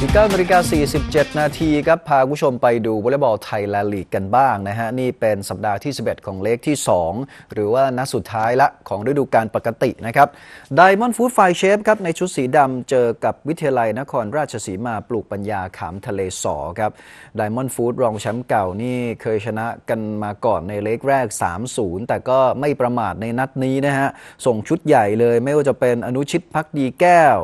19นาฬิกา47 นาทีครับพาผู้ชมไปดูวอลเลย์บอลไทยลาลีกกันบ้างนะฮะนี่เป็นสัปดาห์ที่ 11 ของเลขที่ 2 หรือว่านัดสุดท้ายละของฤดูกาลปกตินะครับไดมอนด์ฟู้ดไฟเชฟครับในชุดสีดำเจอกับวิทยาลัยนครราชสีมาปลูกปัญญาขามทะเลสอครับไดมอนด์ฟู้ดรองแชมป์เก่านี่เคยชนะกันมาก่อนในเลขแรก 3-0 แต่ก็ไม่ประมาทในนัดนี้นะฮะส่งชุดใหญ่เลยไม่ว่าจะเป็นอนุชิตพักดีแก้ว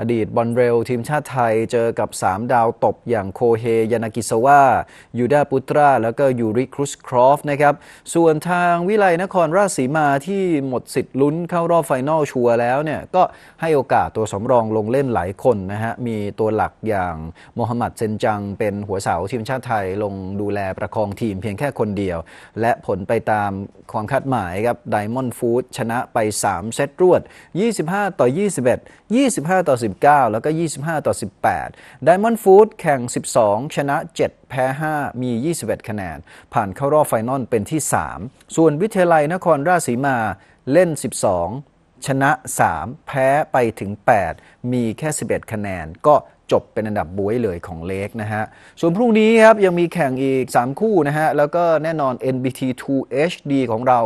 อดีตบอลเรล ทีมชาติไทยเจอกับ 3 ดาวตบอย่างโคเฮยานากิาวายูดาปุตรา แล้วก็ยูริครุสครอฟ นะครับ ส่วนทางวิไลนครราชสีมาที่หมดสิทธิ์ลุ้นเข้ารอบไฟนอลชัวร์แล้วเนี่ย ก็ให้โอกาสตัวสำรองลงเล่นหลายคนนะฮะ มีตัวหลักอย่างโมฮัมหมัดเซนจังเป็นหัวเสาทีมชาติไทยลงดูแลประคองทีมเพียงแค่คนเดียว และผลไปตามความคาดหมายครับไดมอนด์ฟู้ดชนะไป3เซตรวด 25ต่อ21 25ต่อ10 19แล้วก็ 25 ต่อ 18 Diamond Food แข่ง 12 ชนะ 7 แพ้ 5 มี 21 คะแนน ผ่านเข้ารอบไฟนอล เป็นที่ 3 ส่วนวิทยาลัยนครราชสีมา เล่น 12ชนะ 3 แพ้ไปถึง 8 มีแค่ 11 คะแนนก็จบเป็นอันดับบวยเลยของเลกนะฮะ ส่วนพรุ่งนี้ครับยังมีแข่งอีก 3 คู่นะฮะ แล้วก็แน่นอน NBT 2 HD ของเรา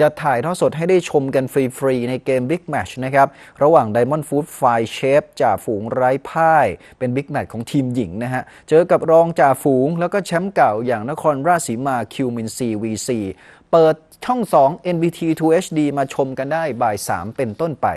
จะถ่ายทอดสดให้ได้ชมกันฟรีๆในเกม Big Match นะครับ ระหว่าง Diamond Food f i g h Chef จ่าฝูงไร้พ่ายเป็น Big Match ของทีมหญิงนะฮะ เจอกับรองจ่าฝูงแล้วก็แชมป์เก่าอย่างนครราชสีมาคิวม c นซี VC เปิดช่อง 2 NBT 2 HD มาชมกันได้บ่าย 3 เป็นต้นไป